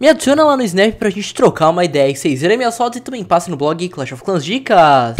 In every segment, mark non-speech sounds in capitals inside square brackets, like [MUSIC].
Me adiciona lá no Snap pra gente trocar uma ideia que vocês irem minhas fotos e também passe no blog Clash of Clans Dicas.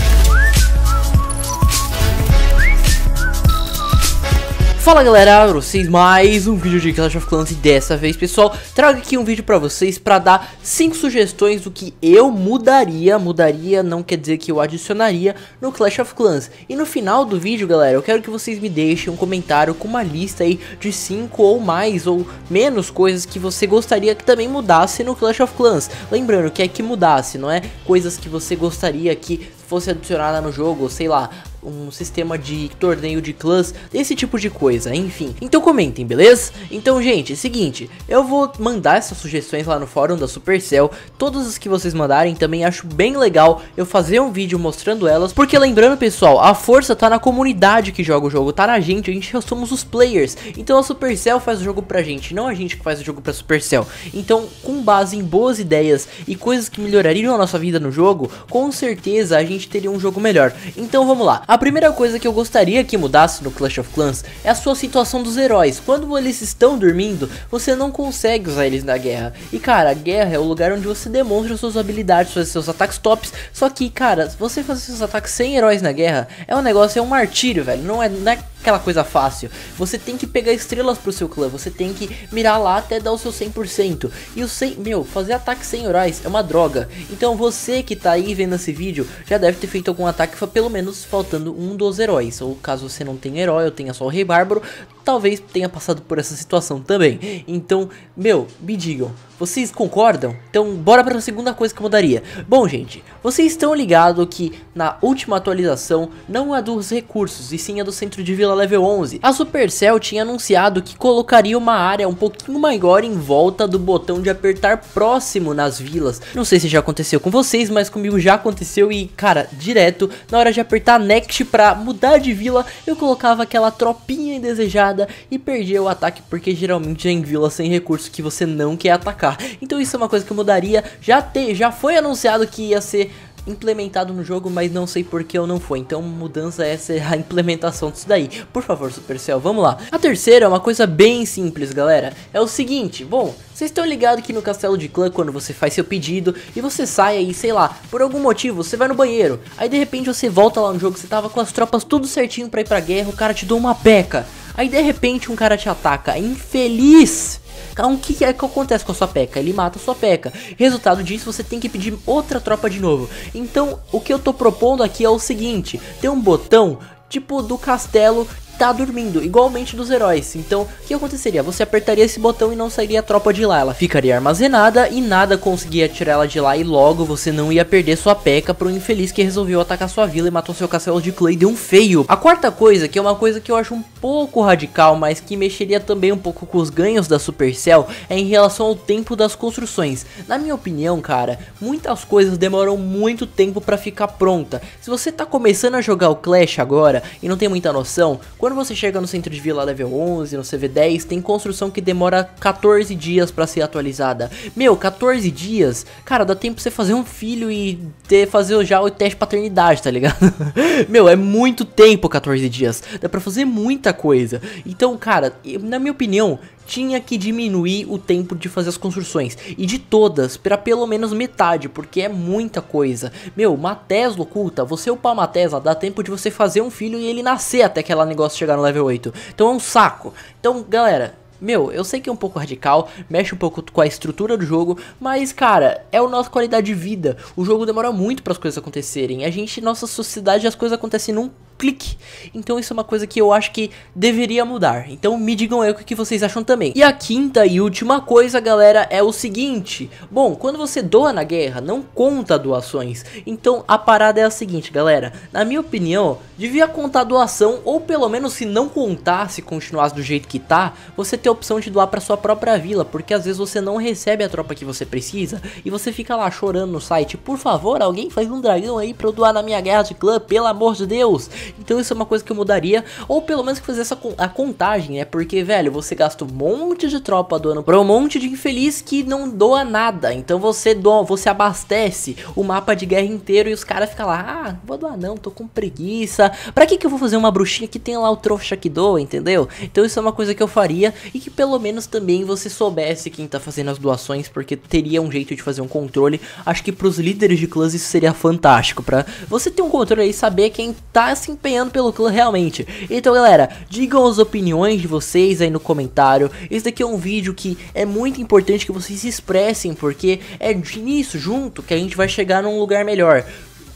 Fala galera, vocês mais um vídeo de Clash of Clans e dessa vez pessoal, trago aqui um vídeo pra vocês pra dar 5 sugestões do que eu mudaria, mudaria não quer dizer que eu adicionaria no Clash of Clans E no final do vídeo galera, eu quero que vocês me deixem um comentário com uma lista aí de 5 ou mais ou menos coisas que você gostaria que também mudasse no Clash of Clans Lembrando que é que mudasse, não é coisas que você gostaria que fosse adicionada no jogo, sei lá, um sistema de torneio de clãs, esse tipo de coisa, enfim. Então comentem, beleza? Então, gente, é seguinte, eu vou mandar essas sugestões lá no fórum da Supercell, todas as que vocês mandarem, também acho bem legal eu fazer um vídeo mostrando elas, porque lembrando, pessoal, a força tá na comunidade que joga o jogo, tá na gente, a gente somos os players. Então a Supercell faz o jogo pra gente, não a gente que faz o jogo pra Supercell. Então, com base em boas ideias e coisas que melhorariam a nossa vida no jogo, com certeza a gente teria um jogo melhor. Então vamos lá. A a primeira coisa que eu gostaria que mudasse no Clash of Clans é a sua situação dos heróis. Quando eles estão dormindo, você não consegue usar eles na guerra. E cara, a guerra é o lugar onde você demonstra suas habilidades, fazer seus ataques tops. Só que, cara, você fazer seus ataques sem heróis na guerra é um negócio, é um martírio, velho. Não é, não é aquela coisa fácil. Você tem que pegar estrelas pro seu clã, você tem que mirar lá até dar o seu 100%. E o 100, meu, fazer ataques sem orais é uma droga. Então você que tá aí vendo esse vídeo já deve ter feito algum ataque, pelo menos faltando um dos heróis. Ou caso você não tenha herói ou tenha só o Rei Bárbaro, talvez tenha passado por essa situação também. Então, meu, me digam, vocês concordam? Então, bora para a segunda coisa que eu mudaria. Bom, gente, vocês estão ligados que na última atualização, não a é dos recursos, e sim a é do centro de vila level 11, a Supercell tinha anunciado que colocaria uma área um pouquinho maior em volta do botão de apertar próximo nas vilas. Não sei se já aconteceu com vocês, mas comigo já aconteceu e, cara, direto, na hora de apertar next para mudar de vila, eu colocava aquela tropinha indesejada e perder o ataque porque geralmente é em vila sem recurso que você não quer atacar. Então isso é uma coisa que eu mudaria. Já, te, já foi anunciado que ia ser implementado no jogo, mas não sei por que eu não foi. Então, mudança é essa é a implementação disso daí. Por favor, Supercell, vamos lá. A terceira é uma coisa bem simples, galera. É o seguinte, bom, vocês estão ligados que no castelo de clã, quando você faz seu pedido e você sai aí, sei lá, por algum motivo, você vai no banheiro. Aí, de repente, você volta lá no jogo, você tava com as tropas tudo certinho pra ir pra guerra, o cara te deu uma peca. Aí de repente um cara te ataca, infeliz. Então, o que, é que acontece com a sua peca? Ele mata a sua peca. Resultado disso, você tem que pedir outra tropa de novo. Então, o que eu tô propondo aqui é o seguinte: tem um botão tipo do castelo tá dormindo, igualmente dos heróis. Então, o que aconteceria? Você apertaria esse botão e não sairia a tropa de lá. Ela ficaria armazenada e nada conseguia tirar ela de lá e logo você não ia perder sua peca pro infeliz que resolveu atacar sua vila e matou seu castelo de Clay de um feio. A quarta coisa, que é uma coisa que eu acho um pouco radical, mas que mexeria também um pouco com os ganhos da Supercell, é em relação ao tempo das construções. Na minha opinião, cara, muitas coisas demoram muito tempo para ficar pronta. Se você tá começando a jogar o Clash agora e não tem muita noção, quando você chega no centro de vila level 11, no CV10, tem construção que demora 14 dias para ser atualizada. Meu, 14 dias? Cara, dá tempo pra você fazer um filho e ter, fazer já o teste de paternidade, tá ligado? [LAUGHS] Meu, é muito tempo 14 dias. Dá pra fazer muita coisa. Então, cara, na minha opinião, tinha que diminuir o tempo de fazer as construções e de todas para pelo menos metade, porque é muita coisa. Meu, uma Tesla oculta, você upar uma Tesla dá tempo de você fazer um filho e ele nascer até aquela negócio chegar no level 8. Então é um saco. Então, galera, meu, eu sei que é um pouco radical, mexe um pouco com a estrutura do jogo, mas cara, é a nossa qualidade de vida. O jogo demora muito para as coisas acontecerem. A gente, nossa sociedade, as coisas acontecem num clique. Então isso é uma coisa que eu acho que deveria mudar. Então me digam aí o que vocês acham também. E a quinta e última coisa, galera, é o seguinte. Bom, quando você doa na guerra, não conta doações. Então a parada é a seguinte, galera. Na minha opinião, devia contar doação ou pelo menos se não contasse, continuasse do jeito que tá, você ter a opção de doar para sua própria vila, porque às vezes você não recebe a tropa que você precisa e você fica lá chorando no site. Por favor, alguém faz um dragão aí para eu doar na minha guerra de clã, pelo amor de Deus. Então isso é uma coisa que eu mudaria, ou pelo menos que fazer essa a contagem, né? Porque, velho, você gasta um monte de tropa doando pra um monte de infeliz que não doa nada. Então você doa, você abastece o mapa de guerra inteiro e os caras ficam lá, ah, não vou doar não, tô com preguiça. Pra que que eu vou fazer uma bruxinha que tem lá o trouxa que doa, entendeu? Então isso é uma coisa que eu faria e que pelo menos também você soubesse quem tá fazendo as doações, porque teria um jeito de fazer um controle. Acho que pros líderes de clãs isso seria fantástico, pra você ter um controle aí e saber quem tá assim empenhando pelo clã realmente. Então, galera, digam as opiniões de vocês aí no comentário. Esse daqui é um vídeo que é muito importante que vocês se expressem, porque é nisso, junto, que a gente vai chegar num lugar melhor.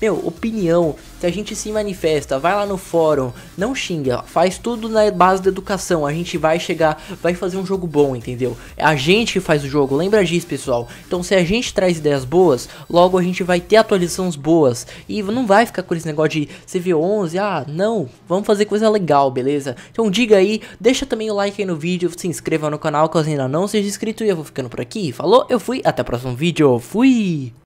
Meu, opinião, se a gente se manifesta, vai lá no fórum, não xinga, faz tudo na base da educação. A gente vai chegar, vai fazer um jogo bom, entendeu? É a gente que faz o jogo, lembra disso, pessoal. Então, se a gente traz ideias boas, logo a gente vai ter atualizações boas. E não vai ficar com esse negócio de CV11, ah, não, vamos fazer coisa legal, beleza? Então, diga aí, deixa também o like aí no vídeo, se inscreva no canal caso ainda não seja inscrito. E eu vou ficando por aqui. Falou, eu fui, até o próximo vídeo. Fui!